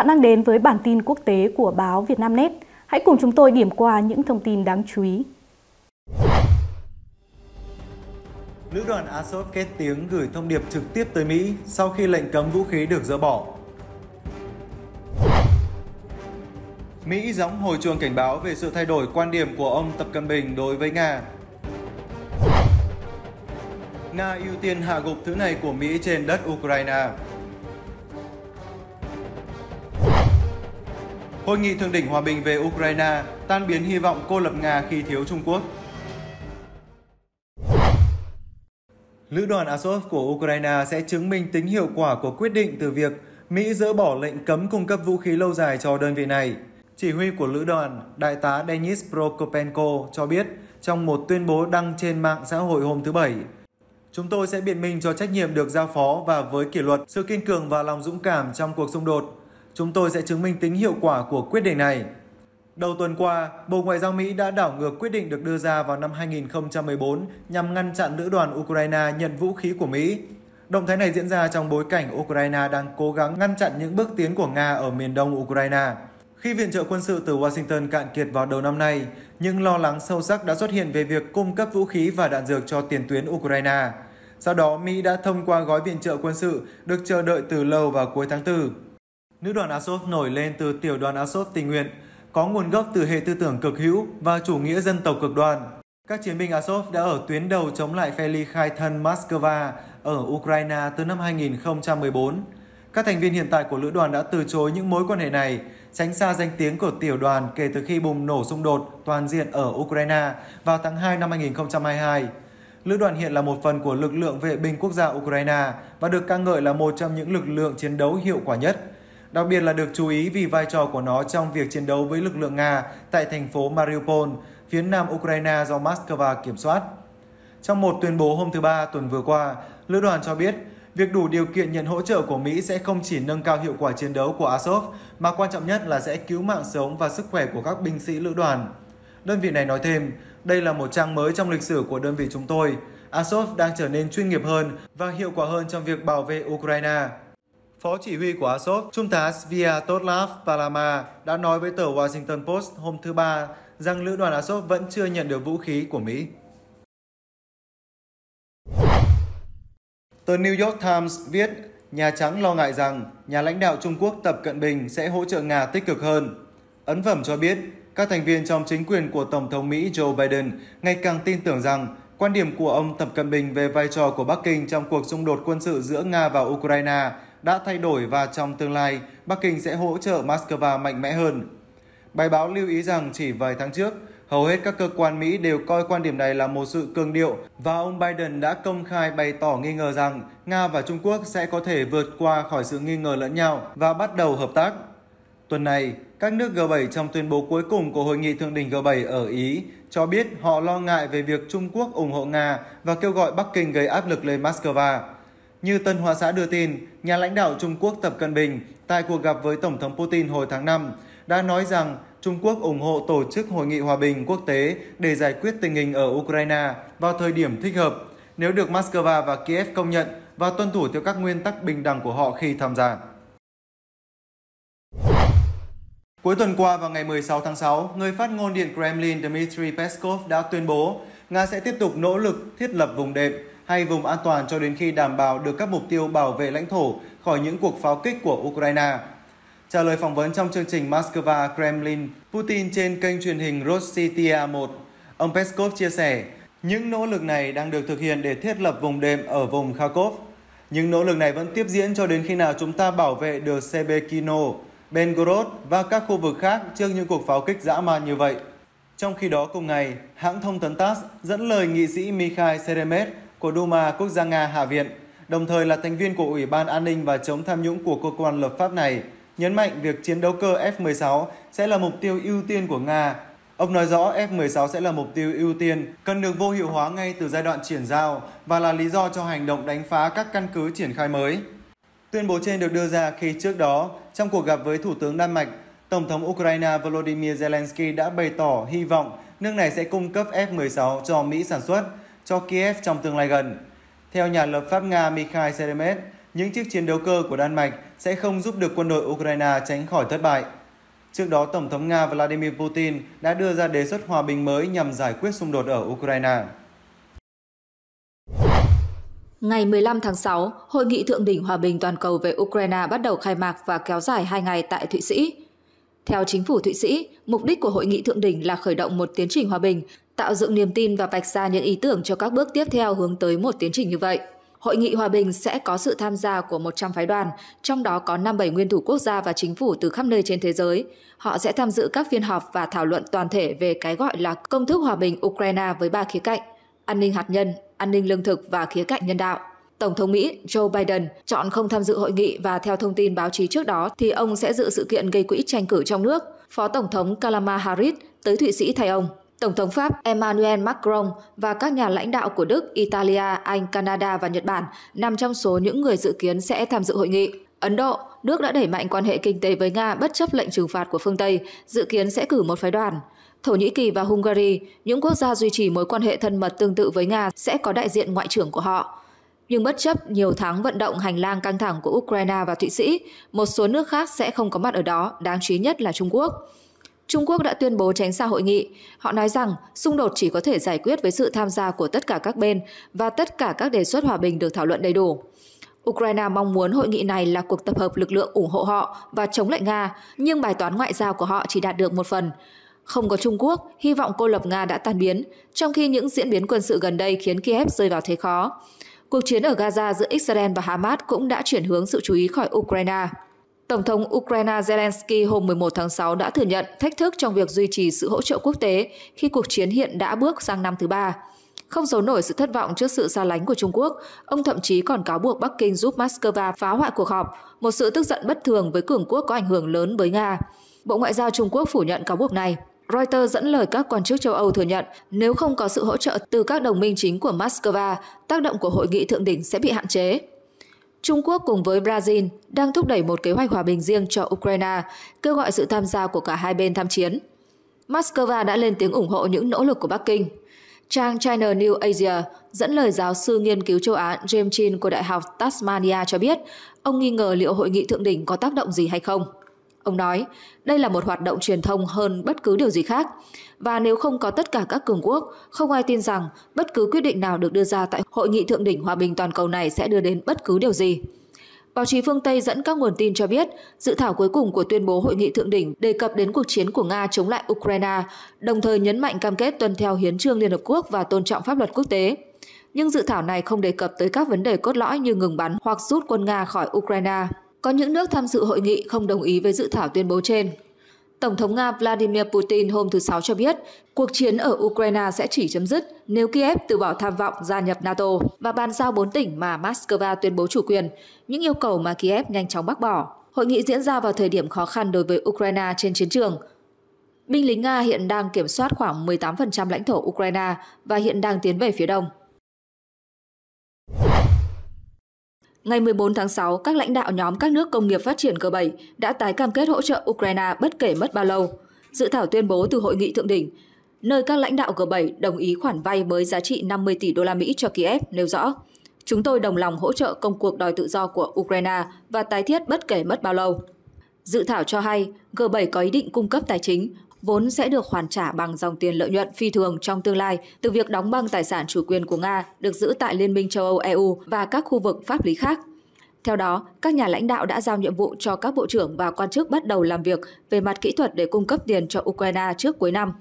Bạn đang đến với bản tin quốc tế của báo Vietnamnet. Hãy cùng chúng tôi điểm qua những thông tin đáng chú ý. Lữ đoàn Azov kết tiếng gửi thông điệp trực tiếp tới Mỹ sau khi lệnh cấm vũ khí được dỡ bỏ. Mỹ gióng hồi chuông cảnh báo về sự thay đổi quan điểm của ông Tập Cận Bình đối với Nga. Nga ưu tiên hạ gục thứ này của Mỹ trên đất Ukraine. Hội nghị thượng đỉnh hòa bình về Ukraine tan biến hy vọng cô lập Nga khi thiếu Trung Quốc. Lữ đoàn Azov của Ukraine sẽ chứng minh tính hiệu quả của quyết định từ việc Mỹ dỡ bỏ lệnh cấm cung cấp vũ khí lâu dài cho đơn vị này. Chỉ huy của lữ đoàn, đại tá Denis Prokopenko cho biết trong một tuyên bố đăng trên mạng xã hội hôm thứ Bảy. Chúng tôi sẽ biện minh cho trách nhiệm được giao phó và với kỷ luật, sự kiên cường và lòng dũng cảm trong cuộc xung đột Chúng tôi sẽ chứng minh tính hiệu quả của quyết định này. Đầu tuần qua, Bộ Ngoại giao Mỹ đã đảo ngược quyết định được đưa ra vào năm 2014 nhằm ngăn chặn lữ đoàn Ukraine nhận vũ khí của Mỹ. Động thái này diễn ra trong bối cảnh Ukraine đang cố gắng ngăn chặn những bước tiến của Nga ở miền đông Ukraine. Khi viện trợ quân sự từ Washington cạn kiệt vào đầu năm nay, những lo lắng sâu sắc đã xuất hiện về việc cung cấp vũ khí và đạn dược cho tiền tuyến Ukraine. Sau đó, Mỹ đã thông qua gói viện trợ quân sự được chờ đợi từ lâu vào cuối tháng 4. Nữ đoàn Azov nổi lên từ tiểu đoàn Azov tình nguyện, có nguồn gốc từ hệ tư tưởng cực hữu và chủ nghĩa dân tộc cực đoan. Các chiến binh Azov đã ở tuyến đầu chống lại phe ly khai thân Moscow ở Ukraine từ năm 2014. Các thành viên hiện tại của lữ đoàn đã từ chối những mối quan hệ này, tránh xa danh tiếng của tiểu đoàn kể từ khi bùng nổ xung đột toàn diện ở Ukraine vào tháng 2 năm 2022. Lữ đoàn hiện là một phần của lực lượng vệ binh quốc gia Ukraine và được ca ngợi là một trong những lực lượng chiến đấu hiệu quả nhất đặc biệt là được chú ý vì vai trò của nó trong việc chiến đấu với lực lượng Nga tại thành phố Mariupol, phía nam Ukraine do Moscow kiểm soát. Trong một tuyên bố hôm thứ Ba tuần vừa qua, lữ đoàn cho biết việc đủ điều kiện nhận hỗ trợ của Mỹ sẽ không chỉ nâng cao hiệu quả chiến đấu của Azov, mà quan trọng nhất là sẽ cứu mạng sống và sức khỏe của các binh sĩ lữ đoàn. Đơn vị này nói thêm, đây là một trang mới trong lịch sử của đơn vị chúng tôi. Azov đang trở nên chuyên nghiệp hơn và hiệu quả hơn trong việc bảo vệ Ukraine. Phó chỉ huy của Azov, Trung tá Sviatoslav Palama đã nói với tờ Washington Post hôm thứ Ba rằng lữ đoàn Azov vẫn chưa nhận được vũ khí của Mỹ. Tờ New York Times viết, Nhà Trắng lo ngại rằng nhà lãnh đạo Trung Quốc Tập Cận Bình sẽ hỗ trợ Nga tích cực hơn. Ấn phẩm cho biết, các thành viên trong chính quyền của Tổng thống Mỹ Joe Biden ngày càng tin tưởng rằng quan điểm của ông Tập Cận Bình về vai trò của Bắc Kinh trong cuộc xung đột quân sự giữa Nga và Ukraine đã thay đổi và trong tương lai, Bắc Kinh sẽ hỗ trợ Moscow mạnh mẽ hơn. Bài báo lưu ý rằng chỉ vài tháng trước, hầu hết các cơ quan Mỹ đều coi quan điểm này là một sự cường điệu và ông Biden đã công khai bày tỏ nghi ngờ rằng Nga và Trung Quốc sẽ có thể vượt qua khỏi sự nghi ngờ lẫn nhau và bắt đầu hợp tác. Tuần này, các nước G7 trong tuyên bố cuối cùng của hội nghị thượng đỉnh G7 ở Ý cho biết họ lo ngại về việc Trung Quốc ủng hộ Nga và kêu gọi Bắc Kinh gây áp lực lên Moscow. Như Tân Hoa Xã đưa tin, nhà lãnh đạo Trung Quốc Tập Cận Bình tại cuộc gặp với Tổng thống Putin hồi tháng 5 đã nói rằng Trung Quốc ủng hộ tổ chức hội nghị hòa bình quốc tế để giải quyết tình hình ở Ukraine vào thời điểm thích hợp nếu được Moscow và Kiev công nhận và tuân thủ theo các nguyên tắc bình đẳng của họ khi tham gia. Cuối tuần qua vào ngày 16 tháng 6, người phát ngôn Điện Kremlin Dmitry Peskov đã tuyên bố Nga sẽ tiếp tục nỗ lực thiết lập vùng đệm hay vùng an toàn cho đến khi đảm bảo được các mục tiêu bảo vệ lãnh thổ khỏi những cuộc pháo kích của Ukraine. Trả lời phỏng vấn trong chương trình Moscow Kremlin Putin trên kênh truyền hình Rossiya 1, ông Peskov chia sẻ, những nỗ lực này đang được thực hiện để thiết lập vùng đệm ở vùng Kharkov. Những nỗ lực này vẫn tiếp diễn cho đến khi nào chúng ta bảo vệ được Sebekino, Belgorod và các khu vực khác trước những cuộc pháo kích dã man như vậy. Trong khi đó cùng ngày, hãng thông tấn TASS dẫn lời nghị sĩ Mikhail Seremet của Duma Quốc gia Nga Hạ viện, đồng thời là thành viên của Ủy ban An ninh và chống tham nhũng của cơ quan lập pháp này, nhấn mạnh việc chiến đấu cơ F-16 sẽ là mục tiêu ưu tiên của Nga. Ông nói rõ F-16 sẽ là mục tiêu ưu tiên, cần được vô hiệu hóa ngay từ giai đoạn chuyển giao và là lý do cho hành động đánh phá các căn cứ triển khai mới. Tuyên bố trên được đưa ra khi trước đó, trong cuộc gặp với Thủ tướng Đan Mạch, Tổng thống Ukraine Volodymyr Zelensky đã bày tỏ hy vọng nước này sẽ cung cấp F-16 cho Mỹ sản xuất – cho Kiev trong tương lai gần. Theo nhà lập pháp Nga Mikhail Seremet, những chiếc chiến đấu cơ của Đan Mạch sẽ không giúp được quân đội Ukraine tránh khỏi thất bại. Trước đó, Tổng thống Nga Vladimir Putin đã đưa ra đề xuất hòa bình mới nhằm giải quyết xung đột ở Ukraine. Ngày 15 tháng 6, Hội nghị Thượng đỉnh Hòa bình Toàn cầu về Ukraine bắt đầu khai mạc và kéo dài 2 ngày tại Thụy Sĩ. Theo chính phủ Thụy Sĩ, mục đích của Hội nghị Thượng đỉnh là khởi động một tiến trình hòa bình tạo dựng niềm tin và vạch ra những ý tưởng cho các bước tiếp theo hướng tới một tiến trình như vậy. Hội nghị hòa bình sẽ có sự tham gia của 100 phái đoàn, trong đó có 57 nguyên thủ quốc gia và chính phủ từ khắp nơi trên thế giới. Họ sẽ tham dự các phiên họp và thảo luận toàn thể về cái gọi là công thức hòa bình Ukraine với ba khía cạnh: an ninh hạt nhân, an ninh lương thực và khía cạnh nhân đạo. Tổng thống Mỹ Joe Biden chọn không tham dự hội nghị và theo thông tin báo chí trước đó thì ông sẽ dự sự kiện gây quỹ tranh cử trong nước. Phó Tổng thống Kamala Harris tới Thụy Sĩ thay ông. Tổng thống Pháp Emmanuel Macron và các nhà lãnh đạo của Đức, Italia, Anh, Canada và Nhật Bản nằm trong số những người dự kiến sẽ tham dự hội nghị. Ấn Độ, nước đã đẩy mạnh quan hệ kinh tế với Nga bất chấp lệnh trừng phạt của phương Tây, dự kiến sẽ cử một phái đoàn. Thổ Nhĩ Kỳ và Hungary, những quốc gia duy trì mối quan hệ thân mật tương tự với Nga sẽ có đại diện ngoại trưởng của họ. Nhưng bất chấp nhiều tháng vận động hành lang căng thẳng của Ukraine và Thụy Sĩ, một số nước khác sẽ không có mặt ở đó, đáng chú ý nhất là Trung Quốc. Trung Quốc đã tuyên bố tránh xa hội nghị. Họ nói rằng xung đột chỉ có thể giải quyết với sự tham gia của tất cả các bên và tất cả các đề xuất hòa bình được thảo luận đầy đủ. Ukraine mong muốn hội nghị này là cuộc tập hợp lực lượng ủng hộ họ và chống lại Nga, nhưng bài toán ngoại giao của họ chỉ đạt được một phần. Không có Trung Quốc, hy vọng cô lập Nga đã tan biến, trong khi những diễn biến quân sự gần đây khiến Kiev rơi vào thế khó. Cuộc chiến ở Gaza giữa Israel và Hamas cũng đã chuyển hướng sự chú ý khỏi Ukraine. Tổng thống Ukraine Zelensky hôm 11 tháng 6 đã thừa nhận thách thức trong việc duy trì sự hỗ trợ quốc tế khi cuộc chiến hiện đã bước sang năm thứ ba. Không giấu nổi sự thất vọng trước sự xa lánh của Trung Quốc, ông thậm chí còn cáo buộc Bắc Kinh giúp Moscow phá hoại cuộc họp, một sự tức giận bất thường với cường quốc có ảnh hưởng lớn với Nga. Bộ Ngoại giao Trung Quốc phủ nhận cáo buộc này. Reuters dẫn lời các quan chức châu Âu thừa nhận nếu không có sự hỗ trợ từ các đồng minh chính của Moscow, tác động của hội nghị thượng đỉnh sẽ bị hạn chế. Trung Quốc cùng với Brazil đang thúc đẩy một kế hoạch hòa bình riêng cho Ukraine, kêu gọi sự tham gia của cả hai bên tham chiến. Moscow đã lên tiếng ủng hộ những nỗ lực của Bắc Kinh. Trang China New Asia dẫn lời giáo sư nghiên cứu châu Á James Chin của Đại học Tasmania cho biết, ông nghi ngờ liệu hội nghị thượng đỉnh có tác động gì hay không. Ông nói, đây là một hoạt động truyền thông hơn bất cứ điều gì khác. Và nếu không có tất cả các cường quốc, không ai tin rằng bất cứ quyết định nào được đưa ra tại Hội nghị Thượng đỉnh Hòa bình toàn cầu này sẽ đưa đến bất cứ điều gì. Báo chí phương Tây dẫn các nguồn tin cho biết, dự thảo cuối cùng của tuyên bố hội nghị thượng đỉnh đề cập đến cuộc chiến của Nga chống lại Ukraine, đồng thời nhấn mạnh cam kết tuân theo hiến trương Liên Hợp Quốc và tôn trọng pháp luật quốc tế. Nhưng dự thảo này không đề cập tới các vấn đề cốt lõi như ngừng bắn hoặc rút quân Nga khỏi Ukraine. Có những nước tham dự hội nghị không đồng ý với dự thảo tuyên bố trên. Tổng thống Nga Vladimir Putin hôm thứ Sáu cho biết cuộc chiến ở Ukraine sẽ chỉ chấm dứt nếu Kiev từ bỏ tham vọng gia nhập NATO và bàn giao bốn tỉnh mà Moscow tuyên bố chủ quyền, những yêu cầu mà Kiev nhanh chóng bác bỏ. Hội nghị diễn ra vào thời điểm khó khăn đối với Ukraine trên chiến trường. Binh lính Nga hiện đang kiểm soát khoảng 18% lãnh thổ Ukraine và hiện đang tiến về phía đông. Ngày 14 tháng 6, các lãnh đạo nhóm các nước công nghiệp phát triển G7 đã tái cam kết hỗ trợ Ukraine bất kể mất bao lâu. Dự thảo tuyên bố từ hội nghị thượng đỉnh, nơi các lãnh đạo G7 đồng ý khoản vay với giá trị 50 tỷ đô la Mỹ cho Kiev nêu rõ: "Chúng tôi đồng lòng hỗ trợ công cuộc đòi tự do của Ukraine và tái thiết bất kể mất bao lâu." Dự thảo cho hay, G7 có ý định cung cấp tài chính, vốn sẽ được hoàn trả bằng dòng tiền lợi nhuận phi thường trong tương lai từ việc đóng băng tài sản chủ quyền của Nga được giữ tại Liên minh châu Âu EU và các khu vực pháp lý khác. Theo đó, các nhà lãnh đạo đã giao nhiệm vụ cho các bộ trưởng và quan chức bắt đầu làm việc về mặt kỹ thuật để cung cấp tiền cho Ukraine trước cuối năm.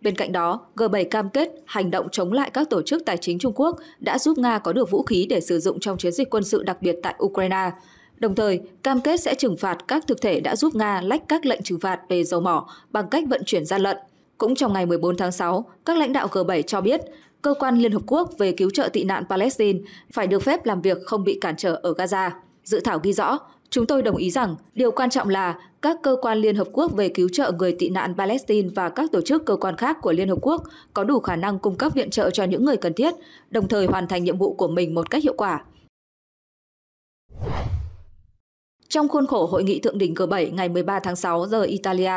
Bên cạnh đó, G7 cam kết hành động chống lại các tổ chức tài chính Trung Quốc đã giúp Nga có được vũ khí để sử dụng trong chiến dịch quân sự đặc biệt tại Ukraine – Đồng thời, cam kết sẽ trừng phạt các thực thể đã giúp Nga lách các lệnh trừng phạt về dầu mỏ bằng cách vận chuyển gian lận. Cũng trong ngày 14 tháng 6, các lãnh đạo G7 cho biết cơ quan Liên Hợp Quốc về cứu trợ tị nạn Palestine phải được phép làm việc không bị cản trở ở Gaza. Dự thảo ghi rõ, chúng tôi đồng ý rằng điều quan trọng là các cơ quan Liên Hợp Quốc về cứu trợ người tị nạn Palestine và các tổ chức cơ quan khác của Liên Hợp Quốc có đủ khả năng cung cấp viện trợ cho những người cần thiết, đồng thời hoàn thành nhiệm vụ của mình một cách hiệu quả. Trong khuôn khổ hội nghị thượng đỉnh G7 ngày 13 tháng 6 giờ Italia,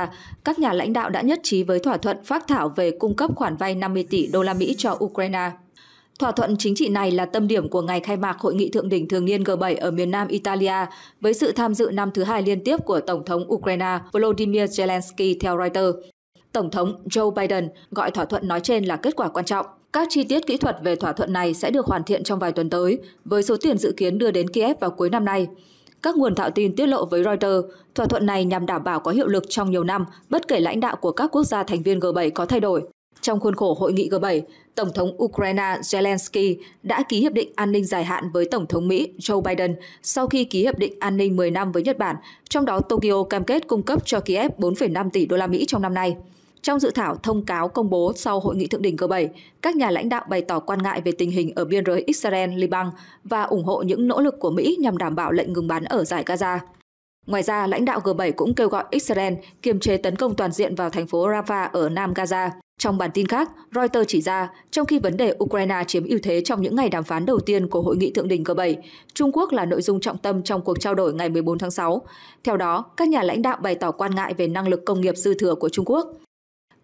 các nhà lãnh đạo đã nhất trí với thỏa thuận phát thảo về cung cấp khoản vay 50 tỷ đô la Mỹ cho Ukraine. Thỏa thuận chính trị này là tâm điểm của ngày khai mạc hội nghị thượng đỉnh thường niên G7 ở miền Nam Italia với sự tham dự năm thứ hai liên tiếp của Tổng thống Ukraine Volodymyr Zelensky theo Reuters. Tổng thống Joe Biden gọi thỏa thuận nói trên là kết quả quan trọng. Các chi tiết kỹ thuật về thỏa thuận này sẽ được hoàn thiện trong vài tuần tới, với số tiền dự kiến đưa đến Kiev vào cuối năm nay. Các nguồn thạo tin tiết lộ với Reuters, thỏa thuận này nhằm đảm bảo có hiệu lực trong nhiều năm, bất kể lãnh đạo của các quốc gia thành viên G7 có thay đổi. Trong khuôn khổ hội nghị G7, Tổng thống Ukraine Zelensky đã ký hiệp định an ninh dài hạn với Tổng thống Mỹ Joe Biden sau khi ký hiệp định an ninh 10 năm với Nhật Bản, trong đó Tokyo cam kết cung cấp cho Kiev 4,5 tỷ đô la Mỹ trong năm nay. Trong dự thảo thông cáo công bố sau hội nghị thượng đỉnh G7, các nhà lãnh đạo bày tỏ quan ngại về tình hình ở biên giới Israel-Liban và ủng hộ những nỗ lực của Mỹ nhằm đảm bảo lệnh ngừng bắn ở giải Gaza. Ngoài ra, lãnh đạo G7 cũng kêu gọi Israel kiềm chế tấn công toàn diện vào thành phố Rafah ở Nam Gaza. Trong bản tin khác, Reuters chỉ ra, trong khi vấn đề Ukraine chiếm ưu thế trong những ngày đàm phán đầu tiên của Hội nghị Thượng đỉnh G7, Trung Quốc là nội dung trọng tâm trong cuộc trao đổi ngày 14 tháng 6. Theo đó, các nhà lãnh đạo bày tỏ quan ngại về năng lực công nghiệp dư thừa của Trung Quốc.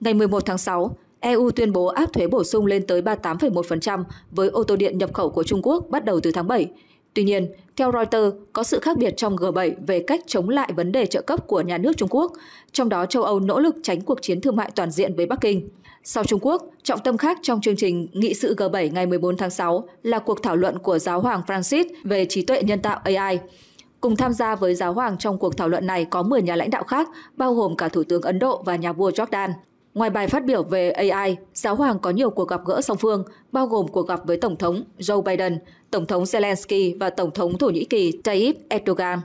Ngày 11 tháng 6, EU tuyên bố áp thuế bổ sung lên tới 38,1% với ô tô điện nhập khẩu của Trung Quốc bắt đầu từ tháng 7. Tuy nhiên, theo Reuters, có sự khác biệt trong G7 về cách chống lại vấn đề trợ cấp của nhà nước Trung Quốc, trong đó châu Âu nỗ lực tránh cuộc chiến thương mại toàn diện với Bắc Kinh. Sau Trung Quốc, trọng tâm khác trong chương trình nghị sự G7 ngày 14 tháng 6 là cuộc thảo luận của giáo hoàng Francis về trí tuệ nhân tạo AI. Cùng tham gia với giáo hoàng trong cuộc thảo luận này có 10 nhà lãnh đạo khác, bao gồm cả Thủ tướng Ấn Độ và nhà vua Jordan. Ngoài bài phát biểu về AI, giáo hoàng có nhiều cuộc gặp gỡ song phương, bao gồm cuộc gặp với Tổng thống Joe Biden, Tổng thống Zelensky và Tổng thống Thổ Nhĩ Kỳ Tayyip Erdogan.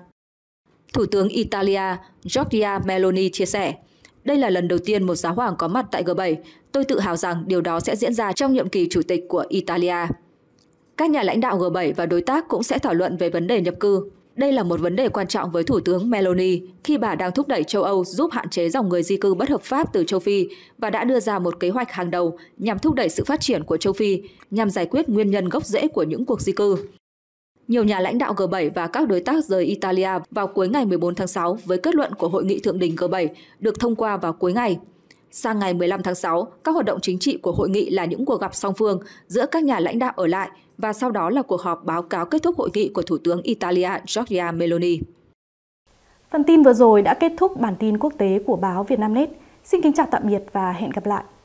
Thủ tướng Italia Giorgia Meloni chia sẻ, đây là lần đầu tiên một giáo hoàng có mặt tại G7, tôi tự hào rằng điều đó sẽ diễn ra trong nhiệm kỳ chủ tịch của Italia. Các nhà lãnh đạo G7 và đối tác cũng sẽ thảo luận về vấn đề nhập cư, đây là một vấn đề quan trọng với Thủ tướng Meloni khi bà đang thúc đẩy châu Âu giúp hạn chế dòng người di cư bất hợp pháp từ châu Phi và đã đưa ra một kế hoạch hàng đầu nhằm thúc đẩy sự phát triển của châu Phi, nhằm giải quyết nguyên nhân gốc rễ của những cuộc di cư. Nhiều nhà lãnh đạo G7 và các đối tác rời Italia vào cuối ngày 14 tháng 6 với kết luận của hội nghị thượng đỉnh G7 được thông qua vào cuối ngày. Sang ngày 15 tháng 6, các hoạt động chính trị của hội nghị là những cuộc gặp song phương giữa các nhà lãnh đạo ở lại và sau đó là cuộc họp báo cáo kết thúc hội nghị của Thủ tướng Italia Giorgia Meloni. Phần tin vừa rồi đã kết thúc bản tin quốc tế của báo Vietnamnet. Xin kính chào tạm biệt và hẹn gặp lại.